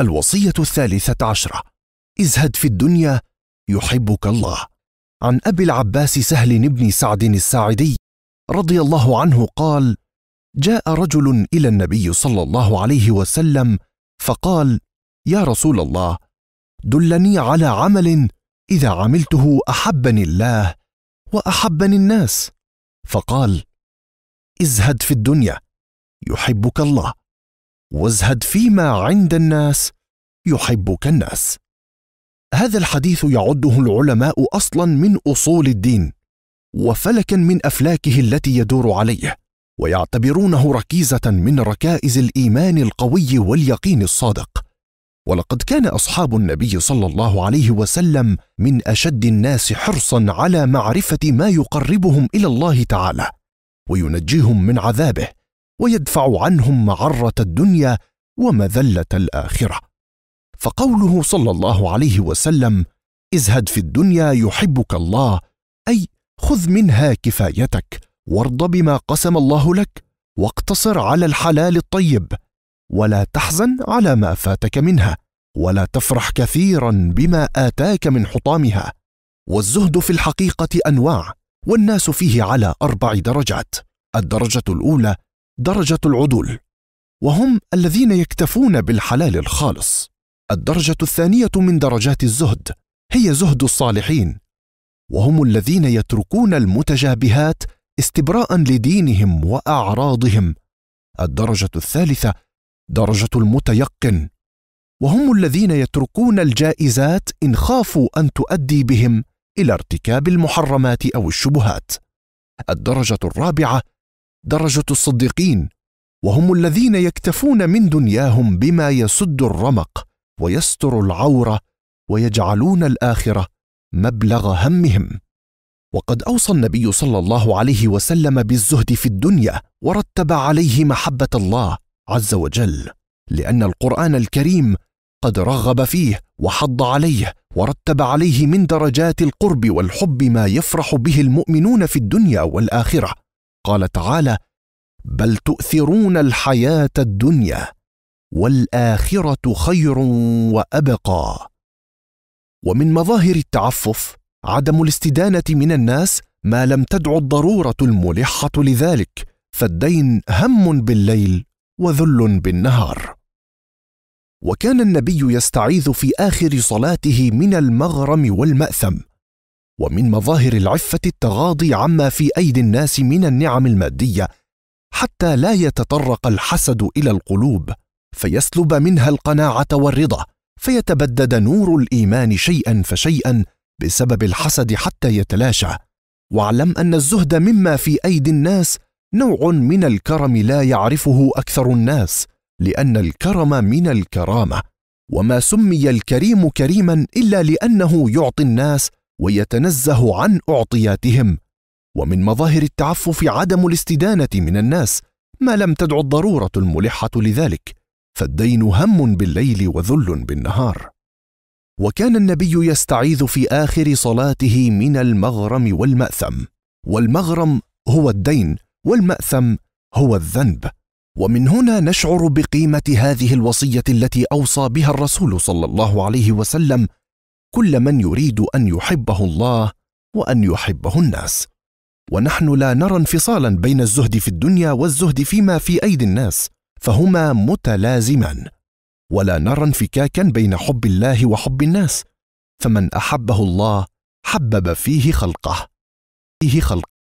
الوصية الثالثة عشرة ازهد في الدنيا يحبك الله عن أبي العباس سهل بن سعد الساعدي رضي الله عنه قال جاء رجل إلى النبي صلى الله عليه وسلم فقال يا رسول الله دلني على عمل إذا عملته أحبني الله وأحبني الناس فقال ازهد في الدنيا يحبك الله وازهد فيما عند الناس يحبك الناس هذا الحديث يعده العلماء اصلا من اصول الدين وفلكا من افلاكه التي يدور عليه ويعتبرونه ركيزه من ركائز الايمان القوي واليقين الصادق ولقد كان اصحاب النبي صلى الله عليه وسلم من اشد الناس حرصا على معرفه ما يقربهم الى الله تعالى وينجيهم من عذابه ويدفع عنهم معره الدنيا ومذله الاخره فقوله صلى الله عليه وسلم ازهد في الدنيا يحبك الله اي خذ منها كفايتك وارض بما قسم الله لك واقتصر على الحلال الطيب ولا تحزن على ما فاتك منها ولا تفرح كثيرا بما اتاك من حطامها والزهد في الحقيقه انواع والناس فيه على اربع درجات الدرجه الاولى درجة العدول وهم الذين يكتفون بالحلال الخالص الدرجة الثانية من درجات الزهد هي زهد الصالحين وهم الذين يتركون المتجابهات استبراء لدينهم واعراضهم الدرجه الثالثه درجه المتيقن وهم الذين يتركون الجائزات ان خافوا ان تؤدي بهم الى ارتكاب المحرمات او الشبهات الدرجه الرابعه درجه الصديقين وهم الذين يكتفون من دنياهم بما يسد الرمق ويستر العوره ويجعلون الاخره مبلغ همهم وقد اوصى النبي صلى الله عليه وسلم بالزهد في الدنيا ورتب عليه محبه الله عز وجل لان القران الكريم قد رغب فيه وحض عليه ورتب عليه من درجات القرب والحب ما يفرح به المؤمنون في الدنيا والاخره قال تعالى بل تؤثرون الحياه الدنيا والاخره خير وابقى ومن مظاهر التعفف عدم الاستدانه من الناس ما لم تدع الضروره الملحه لذلك فالدين هم بالليل وذل بالنهار وكان النبي يستعيذ في اخر صلاته من المغرم والماثم ومن مظاهر العفه التغاضي عما في ايدي الناس من النعم الماديه حتى لا يتطرق الحسد الى القلوب فيسلب منها القناعه والرضا فيتبدد نور الايمان شيئا فشيئا بسبب الحسد حتى يتلاشى واعلم ان الزهد مما في ايدي الناس نوع من الكرم لا يعرفه اكثر الناس لان الكرم من الكرامه وما سمي الكريم كريما الا لانه يعطي الناس ويتنزه عن اعطياتهم ومن مظاهر التعفف عدم الاستدانه من الناس ما لم تدع الضروره الملحه لذلك فالدين هم بالليل وذل بالنهار وكان النبي يستعيذ في اخر صلاته من المغرم والماثم والمغرم هو الدين والماثم هو الذنب ومن هنا نشعر بقيمه هذه الوصيه التي اوصى بها الرسول صلى الله عليه وسلم كل من يريد ان يحبه الله وان يحبه الناس ونحن لا نرى انفصالا بين الزهد في الدنيا والزهد فيما في ايدي الناس فهما متلازمان ولا نرى انفكاكا بين حب الله وحب الناس فمن احبه الله حبب فيه خلقه فيه خلق